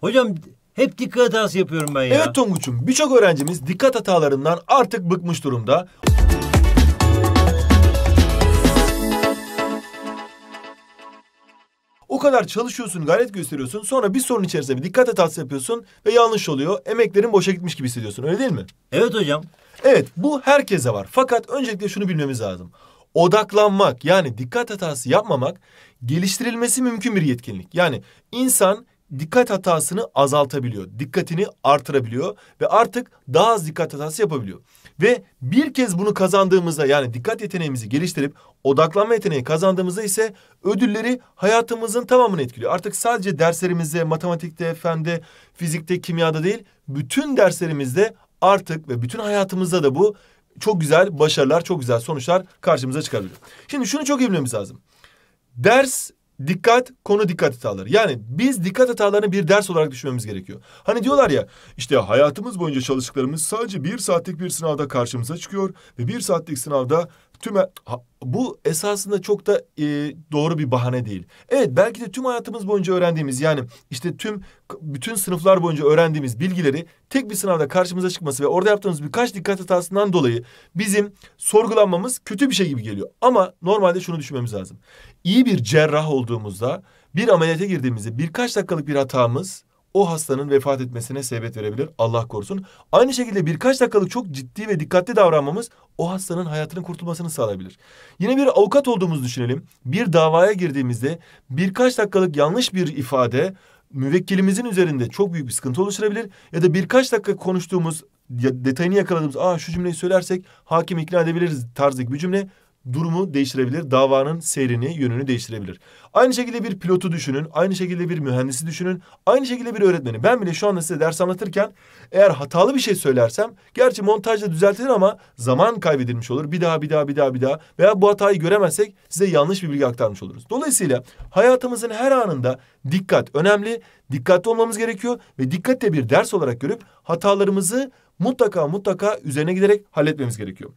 Hocam hep dikkat hatası yapıyorum ben ya. Evet Tonguç'um birçok öğrencimiz dikkat hatalarından artık bıkmış durumda. O kadar çalışıyorsun, gayret gösteriyorsun. Sonra bir sorun içerisinde bir dikkat hatası yapıyorsun ve yanlış oluyor. Emeklerin boşa gitmiş gibi hissediyorsun. Öyle değil mi? Evet hocam. Evet, bu herkese var. Fakat öncelikle şunu bilmemiz lazım. Odaklanmak yani dikkat hatası yapmamak geliştirilmesi mümkün bir yetkinlik. Yani insan dikkat hatasını azaltabiliyor. Dikkatini artırabiliyor ve artık daha az dikkat hatası yapabiliyor. Ve bir kez bunu kazandığımızda yani dikkat yeteneğimizi geliştirip odaklanma yeteneği kazandığımızda ise ödülleri hayatımızın tamamını etkiliyor. Artık sadece derslerimizde, matematikte, fende, fizikte, kimyada değil bütün derslerimizde artık ve bütün hayatımızda da bu çok güzel başarılar, çok güzel sonuçlar karşımıza çıkabiliyor. Şimdi şunu çok iyi bilmemiz lazım. Ders dikkat konu dikkat hataları. Yani biz dikkat hatalarını bir ders olarak düşünmemiz gerekiyor. Hani diyorlar ya işte hayatımız boyunca çalıştıklarımız sadece bir saatlik bir sınavda karşımıza çıkıyor ve bir saatlik sınavda Tüm bu esasında çok da e, doğru bir bahane değil. Evet belki de tüm hayatımız boyunca öğrendiğimiz yani işte tüm bütün sınıflar boyunca öğrendiğimiz bilgileri tek bir sınavda karşımıza çıkması ve orada yaptığımız birkaç dikkat hatasından dolayı bizim sorgulanmamız kötü bir şey gibi geliyor. Ama normalde şunu düşünmemiz lazım. İyi bir cerrah olduğumuzda bir ameliyata girdiğimizde birkaç dakikalık bir hatamız o hastanın vefat etmesine sebep verebilir. Allah korusun. Aynı şekilde birkaç dakikalık çok ciddi ve dikkatli davranmamız o hastanın hayatının kurtulmasını sağlayabilir. Yine bir avukat olduğumuzu düşünelim. Bir davaya girdiğimizde birkaç dakikalık yanlış bir ifade müvekkilimizin üzerinde çok büyük bir sıkıntı oluşturabilir ya da birkaç dakika konuştuğumuz detayını yakaladığımız aa şu cümleyi söylersek hakim ikna edebiliriz tarzlık bir cümle durumu değiştirebilir. Davanın seyrini, yönünü değiştirebilir. Aynı şekilde bir pilotu düşünün. Aynı şekilde bir mühendisi düşünün. Aynı şekilde bir öğretmeni. Ben bile şu anda size ders anlatırken eğer hatalı bir şey söylersem gerçi montajda düzeltilir ama zaman kaybedilmiş olur. Bir daha bir daha bir daha bir daha veya bu hatayı göremezsek size yanlış bir bilgi aktarmış oluruz. Dolayısıyla hayatımızın her anında dikkat önemli. Dikkatli olmamız gerekiyor ve dikkatle bir ders olarak görüp hatalarımızı mutlaka mutlaka üzerine giderek halletmemiz gerekiyor.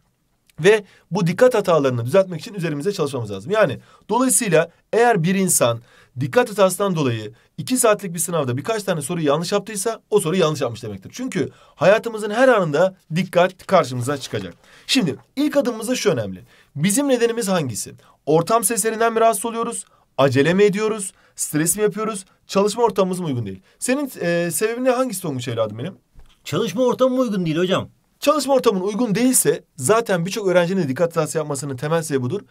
Ve bu dikkat hatalarını düzeltmek için üzerimize çalışmamız lazım. Yani dolayısıyla eğer bir insan dikkat hatasından dolayı iki saatlik bir sınavda birkaç tane soruyu yanlış yaptıysa o soruyu yanlış yapmış demektir. Çünkü hayatımızın her anında dikkat karşımıza çıkacak. Şimdi ilk adımımızda şu önemli. Bizim nedenimiz hangisi? Ortam seslerinden mi rahatsız oluyoruz? Acele mi ediyoruz? Stres mi yapıyoruz? Çalışma ortamımız mı uygun değil? Senin e, sebebin ne hangisi olmuş evladım benim? Çalışma ortamı uygun değil hocam. Çalışma ortamın uygun değilse zaten birçok öğrencinin dikkat hatası yapmasının temel sebebi budur.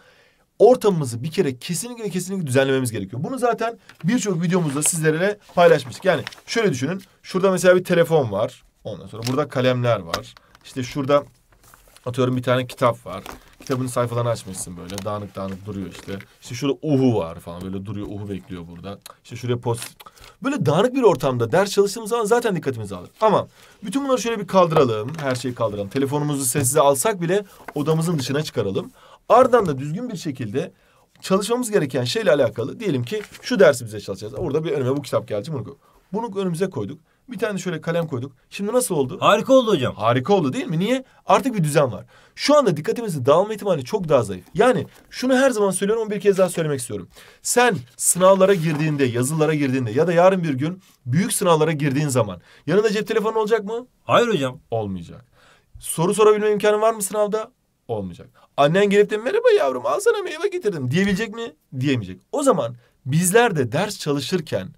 Ortamımızı bir kere kesinlikle kesinlikle düzenlememiz gerekiyor. Bunu zaten birçok videomuzda sizlerle paylaşmıştık. Yani şöyle düşünün. Şurada mesela bir telefon var. Ondan sonra burada kalemler var. İşte şurada atıyorum bir tane kitap var kitabın sayfalarını açmışsın böyle dağınık dağınık duruyor işte. İşte şurada uhu var falan böyle duruyor uhu bekliyor burada. İşte şuraya post. Böyle dağınık bir ortamda ders çalıştığımız zaman zaten dikkatimizi alır. Ama bütün bunları şöyle bir kaldıralım. Her şeyi kaldıralım. Telefonumuzu sessize alsak bile odamızın dışına çıkaralım. Ardından da düzgün bir şekilde çalışmamız gereken şeyle alakalı diyelim ki şu dersi bize çalışacağız. Orada bir önüme bu kitap geldi, bunu Bunu önümüze koyduk. Bir tane şöyle kalem koyduk. Şimdi nasıl oldu? Harika oldu hocam. Harika oldu değil mi? Niye? Artık bir düzen var. Şu anda dikkatimizin dağılma ihtimali çok daha zayıf. Yani şunu her zaman söylüyorum ama bir kez daha söylemek istiyorum. Sen sınavlara girdiğinde, yazılara girdiğinde ya da yarın bir gün büyük sınavlara girdiğin zaman yanında cep telefonu olacak mı? Hayır hocam. Olmayacak. Soru sorabilme imkanı var mı sınavda? Olmayacak. Annen gelip de merhaba yavrum al sana meyve getirdim diyebilecek mi? Diyemeyecek. O zaman bizler de ders çalışırken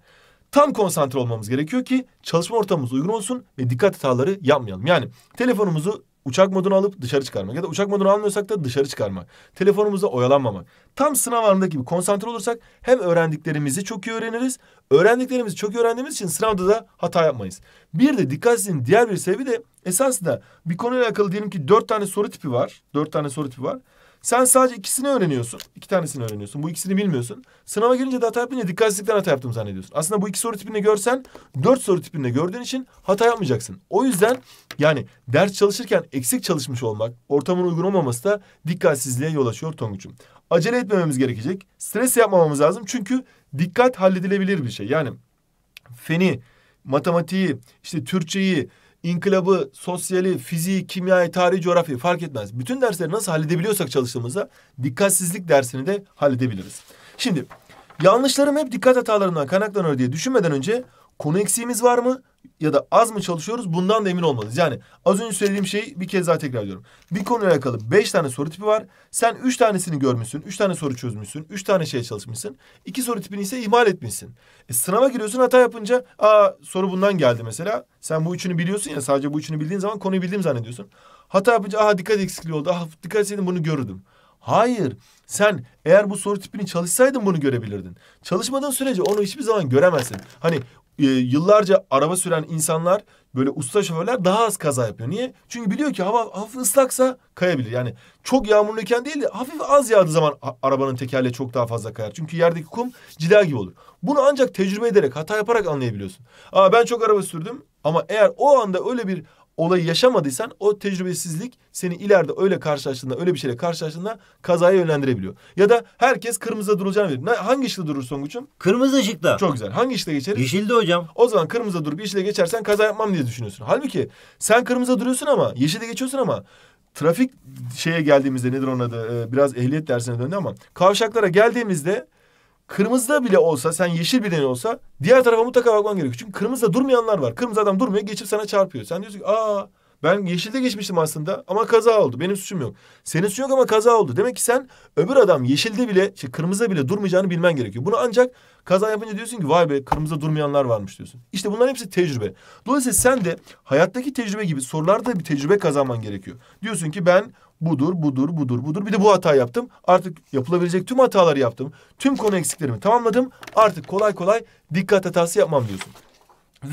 tam konsantre olmamız gerekiyor ki çalışma ortamımız uygun olsun ve dikkat hataları yapmayalım. Yani telefonumuzu uçak moduna alıp dışarı çıkarmak ya da uçak moduna almıyorsak da dışarı çıkarmak. Telefonumuzda oyalanmamak. Tam sınav anındaki gibi konsantre olursak hem öğrendiklerimizi çok iyi öğreniriz. Öğrendiklerimizi çok iyi öğrendiğimiz için sınavda da hata yapmayız. Bir de dikkatsizliğin diğer bir sebebi de esasında bir konuyla alakalı diyelim ki dört tane soru tipi var. Dört tane soru tipi var. Sen sadece ikisini öğreniyorsun. İki tanesini öğreniyorsun. Bu ikisini bilmiyorsun. Sınava girince de hata yapınca dikkatsizlikten hata yaptım zannediyorsun. Aslında bu iki soru tipini görsen dört soru tipinde gördüğün için hata yapmayacaksın. O yüzden yani ders çalışırken eksik çalışmış olmak ortamın uygun olmaması da dikkatsizliğe yol açıyor Tonguç'um. Acele etmememiz gerekecek. Stres yapmamamız lazım. Çünkü dikkat halledilebilir bir şey. Yani feni, matematiği, işte Türkçeyi, inkılabı, sosyali, fiziği, kimyayı, tarihi, coğrafyayı fark etmez. Bütün dersleri nasıl halledebiliyorsak çalıştığımızda dikkatsizlik dersini de halledebiliriz. Şimdi yanlışlarım hep dikkat hatalarından kaynaklanıyor diye düşünmeden önce konu eksiğimiz var mı? ya da az mı çalışıyoruz bundan da emin olmalıyız. Yani az önce söylediğim şeyi bir kez daha tekrar ediyorum. Bir konuyla alakalı beş tane soru tipi var. Sen üç tanesini görmüşsün, üç tane soru çözmüşsün, üç tane şeye çalışmışsın. İki soru tipini ise ihmal etmişsin. E, sınava giriyorsun hata yapınca aa soru bundan geldi mesela. Sen bu üçünü biliyorsun ya sadece bu üçünü bildiğin zaman konuyu bildiğim zannediyorsun. Hata yapınca aa dikkat eksikliği oldu, aa ah, dikkat etseydim bunu görürdüm. Hayır. Sen eğer bu soru tipini çalışsaydın bunu görebilirdin. Çalışmadığın sürece onu hiçbir zaman göremezsin. Hani e, yıllarca araba süren insanlar böyle usta şoförler daha az kaza yapıyor. Niye? Çünkü biliyor ki hava hafif ıslaksa kayabilir. Yani çok yağmurluyken değil de hafif az yağdığı zaman arabanın tekerleği çok daha fazla kayar. Çünkü yerdeki kum cila gibi olur. Bunu ancak tecrübe ederek, hata yaparak anlayabiliyorsun. Aa ben çok araba sürdüm ama eğer o anda öyle bir olayı yaşamadıysan o tecrübesizlik seni ileride öyle karşılaştığında öyle bir şeyle karşılaştığında kazaya yönlendirebiliyor. Ya da herkes kırmızıda duracağını bilir. Hangi ışıkta durur Songuç'um? Kırmızı ışıkta. Çok güzel. Hangi ışıkta geçeriz? Yeşilde hocam. O zaman kırmızıda durup yeşile geçersen kaza yapmam diye düşünüyorsun. Halbuki sen kırmızıda duruyorsun ama yeşilde geçiyorsun ama trafik şeye geldiğimizde nedir onun adı? E, biraz ehliyet dersine döndü ama kavşaklara geldiğimizde Kırmızıda bile olsa sen yeşil bir deney olsa diğer tarafa mutlaka bakman gerekiyor. Çünkü kırmızıda durmayanlar var. Kırmızı adam durmuyor geçip sana çarpıyor. Sen diyorsun ki aa ben yeşilde geçmiştim aslında ama kaza oldu. Benim suçum yok. Senin suçun yok ama kaza oldu. Demek ki sen öbür adam yeşilde bile, işte kırmızıda bile durmayacağını bilmen gerekiyor. Bunu ancak kaza yapınca diyorsun ki vay be kırmızıda durmayanlar varmış diyorsun. İşte bunların hepsi tecrübe. Dolayısıyla sen de hayattaki tecrübe gibi sorularda bir tecrübe kazanman gerekiyor. Diyorsun ki ben budur, budur, budur, budur. Bir de bu hata yaptım. Artık yapılabilecek tüm hataları yaptım. Tüm konu eksiklerimi tamamladım. Artık kolay kolay dikkat hatası yapmam diyorsun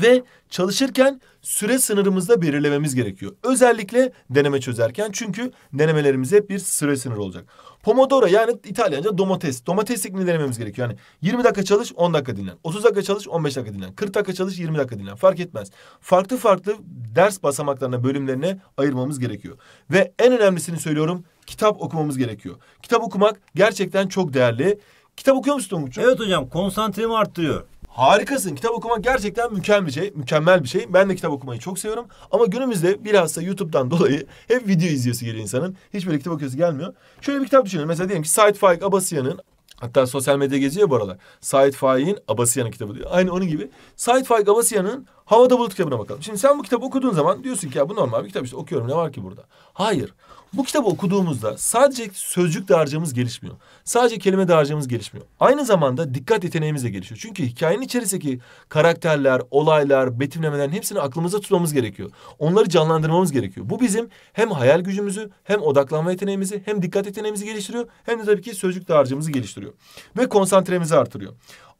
ve çalışırken süre sınırımızda belirlememiz gerekiyor. Özellikle deneme çözerken çünkü denemelerimiz hep bir süre sınırı olacak. Pomodoro yani İtalyanca domates. Domates tekniğini denememiz gerekiyor. Yani 20 dakika çalış 10 dakika dinlen. 30 dakika çalış 15 dakika dinlen. 40 dakika çalış 20 dakika dinlen. Fark etmez. Farklı farklı ders basamaklarına bölümlerine ayırmamız gerekiyor. Ve en önemlisini söylüyorum kitap okumamız gerekiyor. Kitap okumak gerçekten çok değerli. Kitap okuyor musun Tonguç'um? Evet hocam konsantremi arttırıyor. Harikasın. Kitap okumak gerçekten mükemmel bir şey. Mükemmel bir şey. Ben de kitap okumayı çok seviyorum. Ama günümüzde bilhassa YouTube'dan dolayı hep video izliyorsu geliyor insanın. Hiç böyle kitap okuyası gelmiyor. Şöyle bir kitap düşünelim. Mesela diyelim ki Said Faik Abasıyan'ın Hatta sosyal medya geziyor bu aralar. Said Faik'in Abasıyan'ın kitabı diyor. Aynı onun gibi. Said Faik Abasıyan'ın Havada Bulut kitabına bakalım. Şimdi sen bu kitabı okuduğun zaman diyorsun ki ya bu normal bir kitap işte okuyorum ne var ki burada. Hayır. Bu kitabı okuduğumuzda sadece sözcük dağarcığımız gelişmiyor. Sadece kelime dağarcığımız gelişmiyor. Aynı zamanda dikkat yeteneğimiz de gelişiyor. Çünkü hikayenin içerisindeki karakterler, olaylar, betimlemelerin hepsini aklımızda tutmamız gerekiyor. Onları canlandırmamız gerekiyor. Bu bizim hem hayal gücümüzü, hem odaklanma yeteneğimizi, hem dikkat yeteneğimizi geliştiriyor. Hem de tabii ki sözcük dağarcığımızı geliştiriyor. Ve konsantremizi artırıyor.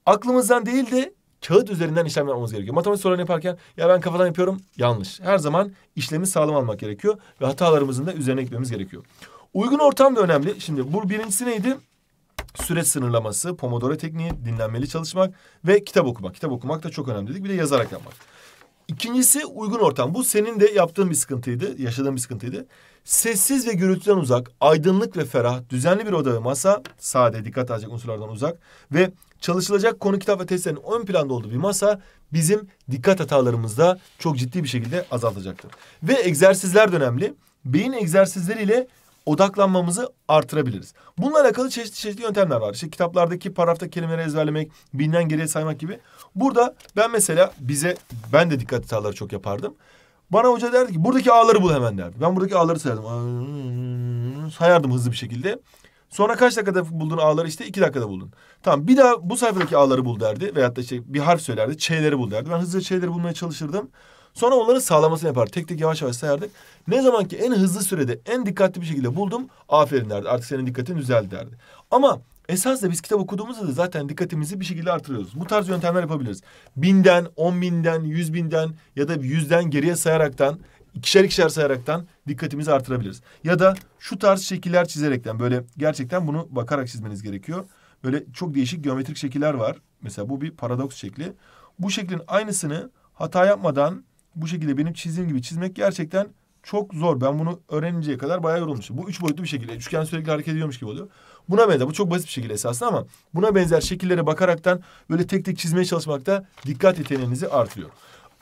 Aklımızdan değil de kağıt üzerinden işlem yapmamız gerekiyor. Matematik sorularını yaparken ya ben kafadan yapıyorum yanlış. Her zaman işlemi sağlam almak gerekiyor ve hatalarımızın da üzerine gitmemiz gerekiyor. Uygun ortam da önemli. Şimdi bu birincisi neydi? Süreç sınırlaması, Pomodoro tekniği, dinlenmeli çalışmak ve kitap okumak. Kitap okumak da çok önemli dedik. Bir de yazarak yapmak. İkincisi uygun ortam. Bu senin de yaptığın bir sıkıntıydı, yaşadığın bir sıkıntıydı. Sessiz ve gürültüden uzak, aydınlık ve ferah, düzenli bir oda masa, sade, dikkat edecek unsurlardan uzak ve çalışılacak konu kitap ve testlerin ön planda olduğu bir masa bizim dikkat hatalarımızda çok ciddi bir şekilde azaltacaktır. Ve egzersizler de önemli. Beyin egzersizleriyle odaklanmamızı artırabiliriz. Bununla alakalı çeşitli çeşitli yöntemler var. İşte kitaplardaki parafta kelimeleri ezberlemek, bilinen geriye saymak gibi. Burada ben mesela bize ben de dikkat hataları çok yapardım. Bana hoca derdi ki buradaki ağları bul hemen derdi. Ben buradaki ağları sayardım. Sayardım hızlı bir şekilde. Sonra kaç dakikada buldun ağları işte iki dakikada buldun. Tamam bir daha bu sayfadaki ağları bul derdi. Veyahut da işte bir harf söylerdi. Ç'leri bul derdi. Ben hızlıca Ç'leri bulmaya çalışırdım. Sonra onların sağlamasını yapar. Tek tek yavaş yavaş sayardık. Ne zaman ki en hızlı sürede en dikkatli bir şekilde buldum aferin derdi. Artık senin dikkatin düzeldi derdi. Ama esas da biz kitap okuduğumuzda da zaten dikkatimizi bir şekilde artırıyoruz. Bu tarz yöntemler yapabiliriz. Binden, on binden, yüz binden ya da yüzden geriye sayaraktan ikişer ikişer sayaraktan dikkatimizi artırabiliriz. Ya da şu tarz şekiller çizerekten böyle gerçekten bunu bakarak çizmeniz gerekiyor. Böyle çok değişik geometrik şekiller var. Mesela bu bir paradoks şekli. Bu şeklin aynısını hata yapmadan bu şekilde benim çizdiğim gibi çizmek gerçekten çok zor. Ben bunu öğreninceye kadar bayağı yorulmuşum. Bu üç boyutlu bir şekilde. Üçgen sürekli hareket ediyormuş gibi oluyor. Buna benzer. Bu çok basit bir şekilde esasında ama buna benzer şekillere bakaraktan böyle tek tek çizmeye çalışmakta dikkat yeteneğinizi artırıyor.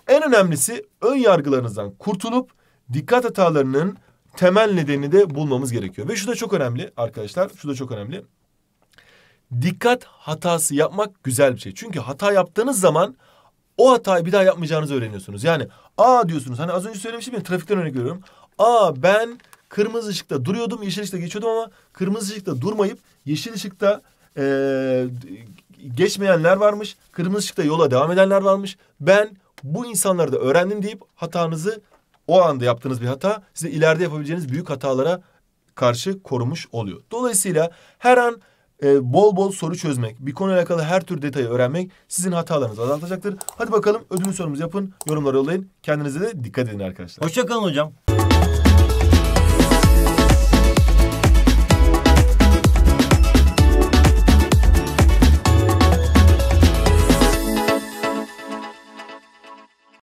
En önemlisi ön yargılarınızdan kurtulup dikkat hatalarının temel nedenini de bulmamız gerekiyor. Ve şu da çok önemli arkadaşlar. Şu da çok önemli. Dikkat hatası yapmak güzel bir şey. Çünkü hata yaptığınız zaman o hatayı bir daha yapmayacağınızı öğreniyorsunuz. Yani A diyorsunuz hani az önce söylemiştim ya trafikten örnek veriyorum. Aa ben kırmızı ışıkta duruyordum yeşil ışıkta geçiyordum ama kırmızı ışıkta durmayıp yeşil ışıkta ee, geçmeyenler varmış. Kırmızı ışıkta yola devam edenler varmış. Ben bu insanları da öğrendim deyip hatanızı o anda yaptığınız bir hata size ileride yapabileceğiniz büyük hatalara karşı korumuş oluyor. Dolayısıyla her an e, bol bol soru çözmek, bir konuyla alakalı her tür detayı öğrenmek sizin hatalarınızı azaltacaktır. Hadi bakalım ödülü sorumuzu yapın, yorumlara yollayın. Kendinize de dikkat edin arkadaşlar. Hoşçakalın hocam.